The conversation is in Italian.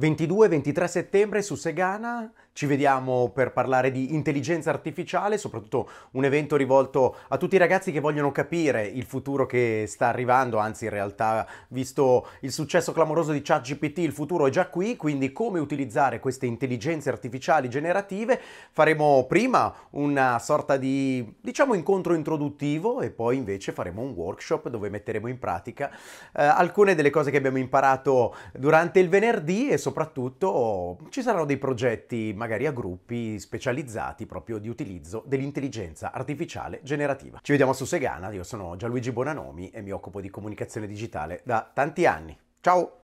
22-23 settembre su Segana ci vediamo per parlare di intelligenza artificiale, soprattutto un evento rivolto a tutti i ragazzi che vogliono capire il futuro che sta arrivando, anzi in realtà visto il successo clamoroso di ChatGPT il futuro è già qui, quindi come utilizzare queste intelligenze artificiali generative. Faremo prima una sorta di diciamo incontro introduttivo e poi invece faremo un workshop dove metteremo in pratica eh, alcune delle cose che abbiamo imparato durante il venerdì e soprattutto ci saranno dei progetti magari a gruppi specializzati proprio di utilizzo dell'intelligenza artificiale generativa. Ci vediamo su Segana, io sono Gianluigi Bonanomi e mi occupo di comunicazione digitale da tanti anni. Ciao!